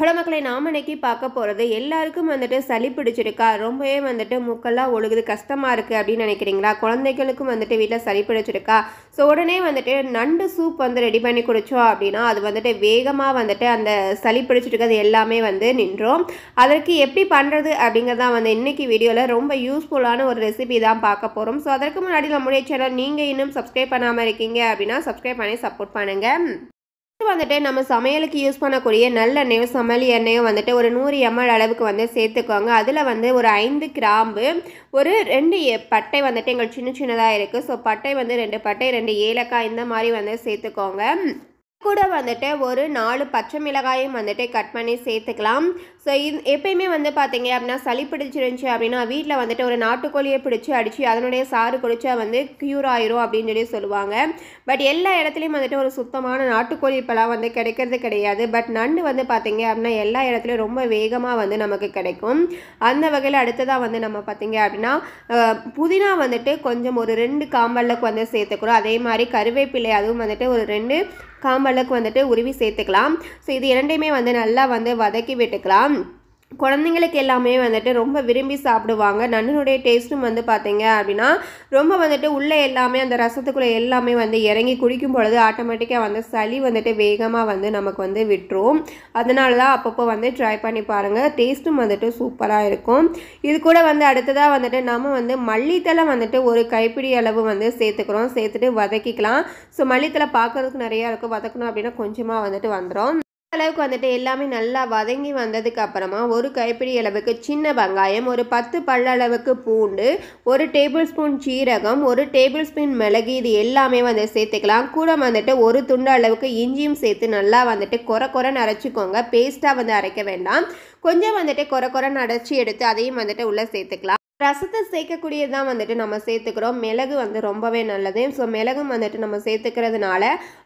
hello மக்களை நாம் இன்னைக்கு பார்க்க போகிறது எல்லாருக்கும் வந்துட்டு சளி பிடிச்சிருக்கா ரொம்பவே வந்துட்டு முக்கெல்லாம் ஒழுகுது கஷ்டமாக இருக்குது அப்படின்னு நினைக்கிறீங்களா குழந்தைகளுக்கும் வந்துட்டு வீட்டில் சளி பிடிச்சிருக்கா ஸோ உடனே வந்துட்டு நண்டு சூப் வந்து ரெடி பண்ணி குடித்தோம் அப்படின்னா அது வந்துட்டு வேகமாக வந்துட்டு அந்த சளி பிடிச்சிருக்கிறது எல்லாமே வந்து நின்றோம் அதற்கு எப்படி பண்ணுறது தான் வந்து இன்றைக்கி வீடியோவில் ரொம்ப யூஸ்ஃபுல்லான ஒரு ரெசிபி தான் பார்க்க போகிறோம் ஸோ அதற்கு முன்னாடி நம்முடைய சேனல் நீங்கள் இன்னும் சப்ஸ்கிரைப் பண்ணாமல் இருக்கீங்க அப்படின்னா சப்ஸ்கிரைப் பண்ணி சப்போர்ட் பண்ணுங்கள் வந்துட்டு நம்ம சமையலுக்கு யூஸ் பண்ணக்கூடிய நல்லெண்ணையும் சமையல் எண்ணெயும் வந்துட்டு ஒரு நூறு எம்எல் அளவுக்கு வந்து சேர்த்துக்கோங்க அதில் வந்து ஒரு ஐந்து கிராம்பு ஒரு ரெண்டு பட்டை வந்துட்டு எங்களுக்கு சின்ன சின்னதாக இருக்குது ஸோ பட்டை வந்து ரெண்டு பட்டை ரெண்டு ஏலக்காய் இந்த மாதிரி வந்து சேர்த்துக்கோங்க கூட வந்துட்டு ஒரு நாலு பச்சை மிளகாயும் வந்துட்டு கட் பண்ணி சேர்த்துக்கலாம் ஸோ இது எப்பயுமே வந்து பார்த்தீங்க அப்படின்னா சளி பிடிச்சிருந்துச்சு அப்படின்னா வீட்டில் வந்துட்டு ஒரு நாட்டுக்கோழியை பிடிச்சி அடித்து அதனுடைய சாறு குடிச்சா வந்து க்யூர் ஆயிரும் அப்படின்னு சொல்லி சொல்லுவாங்க பட் எல்லா இடத்துலையும் வந்துட்டு ஒரு சுத்தமான நாட்டுக்கோழி இப்போலாம் வந்து கிடைக்கிறது கிடையாது பட் நண்டு வந்து பார்த்தீங்க அப்படின்னா எல்லா இடத்துலையும் ரொம்ப வேகமாக வந்து நமக்கு கிடைக்கும் அந்த வகையில் அடுத்ததாக வந்து நம்ம பார்த்தீங்க அப்படின்னா புதினா வந்துட்டு கொஞ்சம் ஒரு ரெண்டு காம்பல்லுக்கு வந்து சேர்த்துக்கிறோம் அதே மாதிரி கருவேப்பிலை அதுவும் வந்துட்டு ஒரு ரெண்டு காம்பளவுக்கு வந்துட்டு உருவி சேர்த்துக்கலாம் ஸோ இது இரண்டையுமே வந்து நல்லா வந்து வதக்கி விட்டுக்கலாம் குழந்தைங்களுக்கு எல்லாமே வந்துட்டு ரொம்ப விரும்பி சாப்பிடுவாங்க நன்னனுடைய டேஸ்ட்டும் வந்து பார்த்தீங்க அப்படின்னா ரொம்ப வந்துட்டு உள்ளே எல்லாமே அந்த ரசத்துக்குள்ளே எல்லாமே வந்து இறங்கி குடிக்கும் பொழுது ஆட்டோமேட்டிக்காக வந்து சளி வந்துட்டு வேகமாக வந்து நமக்கு வந்து விட்டுரும் அதனால தான் அப்பப்போ வந்து ட்ரை பண்ணி பாருங்கள் டேஸ்ட்டும் வந்துட்டு சூப்பராக இருக்கும் இது கூட வந்து அடுத்ததாக வந்துட்டு நம்ம வந்து மல்லித்தலை வந்துட்டு ஒரு கைப்பிடி அளவு வந்து சேர்த்துக்கிறோம் சேர்த்துட்டு வதக்கிக்கலாம் ஸோ மல்லித்தலை பார்க்குறதுக்கு நிறையா இருக்கும் வதக்கணும் அப்படின்னா கொஞ்சமாக வந்துட்டு வந்துடும் அளவுக்கு வந்துட்டு எல்லாமே நல்லா வதங்கி வந்ததுக்கு அப்புறமா ஒரு கைப்பிடி அளவுக்கு சின்ன வெங்காயம் ஒரு பத்து பல்லளவுக்கு பூண்டு ஒரு டேபிள் ஸ்பூன் சீரகம் ஒரு டேபிள் ஸ்பூன் மிளகு இது எல்லாமே வந்து சேர்த்துக்கலாம் கூட வந்துட்டு ஒரு துண்டு அளவுக்கு இஞ்சியும் சேர்த்து நல்லா வந்துட்டு குறை குறை அரைச்சிக்கோங்க பேஸ்ட்டாக வந்து அரைக்க வேண்டாம் கொஞ்சம் வந்துட்டு குறை குறை அரைச்சி எடுத்து அதையும் வந்துட்டு உள்ளே சேர்த்துக்கலாம் ரசத்தை தான் வந்துட்டு நம்ம சேர்த்துக்கிறோம் மிளகு வந்து ரொம்பவே நல்லது ஸோ மிளகும் வந்துட்டு நம்ம சேர்த்துக்கிறதுனால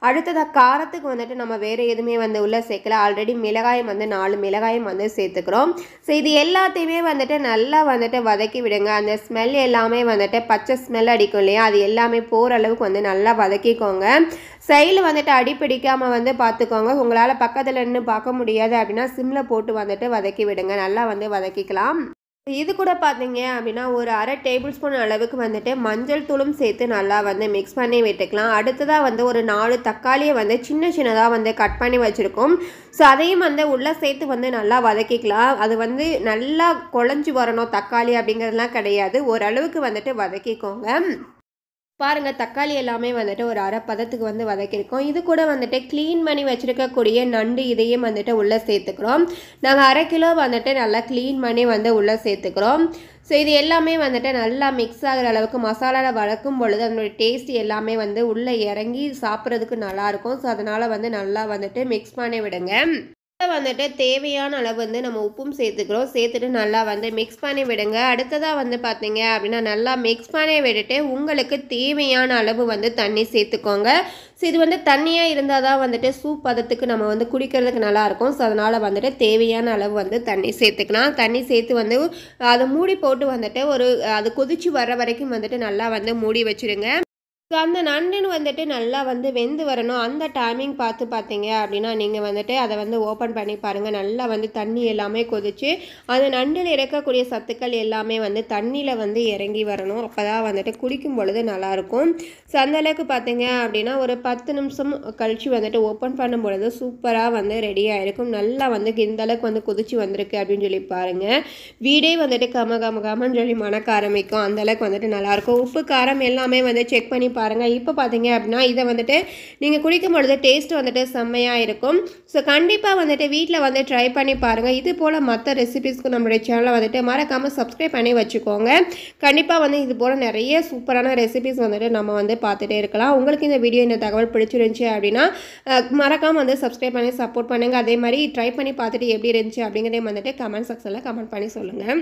அடுத்ததாக காரத்துக்கு வந்துட்டு நம்ம வேறு எதுவுமே வந்து உள்ளே சேர்க்கல ஆல்ரெடி மிளகாயம் வந்து நாலு மிளகாயம் வந்து சேர்த்துக்கிறோம் ஸோ இது எல்லாத்தையுமே வந்துட்டு நல்லா வந்துட்டு வதக்கி விடுங்க அந்த ஸ்மெல் எல்லாமே வந்துட்டு பச்சை ஸ்மெல் அடிக்கும் இல்லையா அது எல்லாமே போகிற அளவுக்கு வந்து நல்லா வதக்கிக்கோங்க சைடில் வந்துட்டு அடிப்பிடிக்காமல் வந்து பார்த்துக்கோங்க உங்களால் பக்கத்தில் நின்று பார்க்க முடியாது அப்படின்னா சிம்மில் போட்டு வந்துட்டு வதக்கி விடுங்க நல்லா வந்து வதக்கிக்கலாம் இது கூட பார்த்தீங்க அப்படின்னா ஒரு அரை டேபிள் ஸ்பூன் அளவுக்கு வந்துட்டு மஞ்சள் தூளும் சேர்த்து நல்லா வந்து மிக்ஸ் பண்ணி விட்டுக்கலாம் அடுத்ததாக வந்து ஒரு நாலு தக்காளியை வந்து சின்ன சின்னதாக வந்து கட் பண்ணி வச்சுருக்கோம் ஸோ அதையும் வந்து உள்ளே சேர்த்து வந்து நல்லா வதக்கிக்கலாம் அது வந்து நல்லா குழஞ்சி வரணும் தக்காளி அப்படிங்கிறதுலாம் கிடையாது ஓரளவுக்கு வந்துட்டு வதக்கிக்கோங்க பாருங்கள் தக்காளி எல்லாமே வந்துட்டு ஒரு அரை பதத்துக்கு வந்து வதக்கியிருக்கோம் இது கூட வந்துட்டு க்ளீன் பண்ணி வச்சுருக்கக்கூடிய நண்டு இதையும் வந்துட்டு உள்ளே சேர்த்துக்கிறோம் நாங்கள் அரை கிலோ வந்துட்டு நல்லா க்ளீன் பண்ணி வந்து உள்ளே சேர்த்துக்கிறோம் ஸோ இது எல்லாமே வந்துட்டு நல்லா மிக்ஸ் ஆகிற அளவுக்கு மசாலாவில் வளர்க்கும் பொழுது அதனுடைய டேஸ்ட் எல்லாமே வந்து உள்ளே இறங்கி சாப்பிட்றதுக்கு நல்லாயிருக்கும் ஸோ அதனால் வந்து நல்லா வந்துட்டு மிக்ஸ் பண்ணி விடுங்க வந்துட்டு தேவையான அளவு வந்து நம்ம உப்பும் சேர்த்துக்கிறோம் சேர்த்துட்டு நல்லா வந்து மிக்ஸ் பண்ணி விடுங்க அடுத்ததாக வந்து பார்த்தீங்க அப்படின்னா நல்லா மிக்ஸ் பண்ணி விட்டுட்டு உங்களுக்கு தேவையான அளவு வந்து தண்ணி சேர்த்துக்கோங்க ஸோ இது வந்து தண்ணியாக இருந்தால் தான் வந்துட்டு சூப் பதத்துக்கு நம்ம வந்து குடிக்கிறதுக்கு நல்லாயிருக்கும் ஸோ அதனால் வந்துட்டு தேவையான அளவு வந்து தண்ணி சேர்த்துக்கலாம் தண்ணி சேர்த்து வந்து அதை மூடி போட்டு வந்துட்டு ஒரு அது கொதித்து வர்ற வரைக்கும் வந்துட்டு நல்லா வந்து மூடி வச்சுருங்க ஸோ அந்த நண்டுன்னு வந்துட்டு நல்லா வந்து வெந்து வரணும் அந்த டைமிங் பார்த்து பார்த்தீங்க அப்படின்னா நீங்கள் வந்துட்டு அதை வந்து ஓப்பன் பண்ணி பாருங்கள் நல்லா வந்து தண்ணி எல்லாமே கொதிச்சு அந்த நண்டில் இருக்கக்கூடிய சத்துக்கள் எல்லாமே வந்து தண்ணியில் வந்து இறங்கி வரணும் அப்போ தான் வந்துட்டு குடிக்கும் பொழுது நல்லாயிருக்கும் ஸோ அந்தளவுக்கு பார்த்தீங்க அப்படின்னா ஒரு பத்து நிமிஷம் கழித்து வந்துட்டு ஓப்பன் பண்ணும் பொழுது சூப்பராக வந்து ரெடியாக இருக்கும் நல்லா வந்து இந்தளவுக்கு வந்து கொதிச்சு வந்திருக்கு அப்படின்னு சொல்லி பாருங்கள் வீடே வந்துட்டு கம கம கமன்னு சொல்லி மணக்க ஆரம்பிக்கும் அந்தளவுக்கு வந்துட்டு நல்லாயிருக்கும் உப்பு காரம் எல்லாமே வந்து செக் பண்ணி பாருங்கள் இப்போ பார்த்தீங்க அப்படின்னா இதை வந்துட்டு நீங்கள் குடிக்கும் பொழுது டேஸ்ட் வந்துட்டு செம்மையாக இருக்கும் ஸோ கண்டிப்பாக வந்துட்டு வீட்டில் வந்து ட்ரை பண்ணி பாருங்கள் இது போல் மற்ற ரெசிபிஸ்க்கு நம்மளுடைய சேனலை வந்துட்டு மறக்காமல் சப்ஸ்கிரைப் பண்ணி வச்சுக்கோங்க கண்டிப்பாக வந்து இது போல் நிறைய சூப்பரான ரெசிபிஸ் வந்துட்டு நம்ம வந்து பார்த்துட்டே இருக்கலாம் உங்களுக்கு இந்த வீடியோ இந்த தகவல் பிடிச்சிருந்துச்சி அப்படின்னா மறக்காமல் வந்து சப்ஸ்கிரைப் பண்ணி சப்போர்ட் பண்ணுங்கள் அதே மாதிரி ட்ரை பண்ணி பார்த்துட்டு எப்படி இருந்துச்சு அப்படிங்கிறதையும் வந்துட்டு கமெண்ட் செக்ஷனில் கமெண்ட் பண்ணி சொல்லுங்கள்